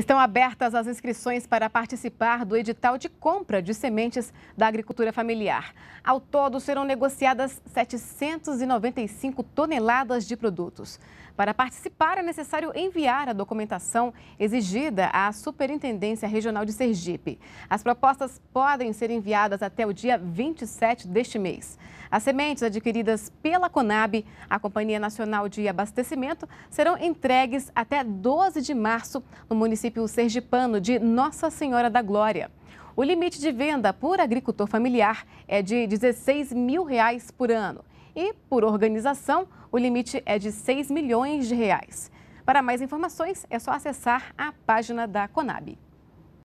Estão abertas as inscrições para participar do edital de compra de sementes da agricultura familiar. Ao todo, serão negociadas 795 toneladas de produtos. Para participar, é necessário enviar a documentação exigida à Superintendência Regional de Sergipe. As propostas podem ser enviadas até o dia 27 deste mês. As sementes adquiridas pela Conab, a Companhia Nacional de Abastecimento, serão entregues até 12 de março no município município sergipano de Nossa Senhora da Glória. O limite de venda por agricultor familiar é de R$ 16 mil reais por ano e, por organização, o limite é de R$ 6 milhões de reais. Para mais informações, é só acessar a página da Conab.